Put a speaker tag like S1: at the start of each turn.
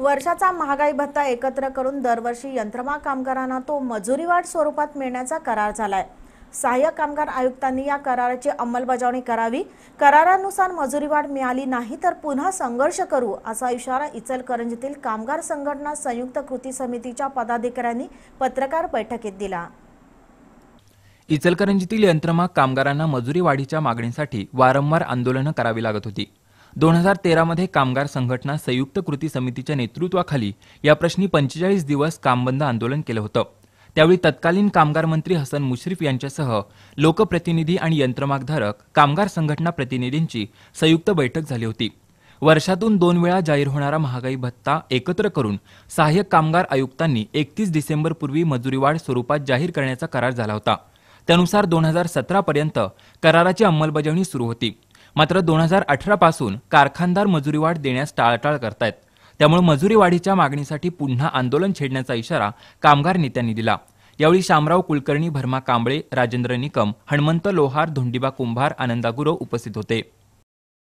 S1: वर्षाचा महागाई भत्ता एकत्र करून दरवर्षी यंत्रमा कामगारांना तो मजुरीवाढ स्वरूपात मिळण्याचा करार झालाय सहाय्यक कामगार आयुक्तांनी या कराराची अंमलबजावणी करावी करारानुसार मजुरीवाढ मिळाली नाही तर पुन्हा संघर्ष करू असा इशारा इचलकरंजीतील कामगार संघटना संयुक्त कृती समितीच्या पदाधिकाऱ्यांनी पत्रकार बैठकीत दिला
S2: इचलकरंजीतील यंत्रमाग कामगारांना मजुरी वाढीच्या मागणीसाठी वारंवार आंदोलनं करावी लागत होती दोन हजार तेरामध्ये कामगार संघटना संयुक्त कृती समितीच्या नेतृत्वाखाली या प्रश्नी पंचेचाळीस दिवस कामबंद आंदोलन केलं होतं त्यावेळी तत्कालीन कामगार मंत्री हसन मुश्रीफ यांच्यासह लोकप्रतिनिधी आणि यंत्रमागधारक कामगार संघटना प्रतिनिधींची संयुक्त बैठक झाली होती वर्षातून दोन वेळा जाहीर होणारा महागाई भत्ता एकत्र करून सहाय्यक कामगार आयुक्तांनी एकतीस डिसेंबरपूर्वी मजुरीवाढ स्वरूपात जाहीर करण्याचा करार झाला होता त्यानुसार दोन हजार सतरापर्यंत कराराची अंमलबजावणी सुरू होती मात्र दोन हजार अठरापासून कारखानदार मजुरीवाढ देण्यास टाळटाळ करतायत त्यामुळे मजुरीवाढीच्या मागणीसाठी पुन्हा आंदोलन छेडण्याचा इशारा कामगार नेत्यांनी दिला यावेळी शामराव कुलकर्णी भरमा कांबळे राजेंद्र निकम हणमंत लोहार धोंडीबा कुंभार आनंदागुरव उपस्थित होते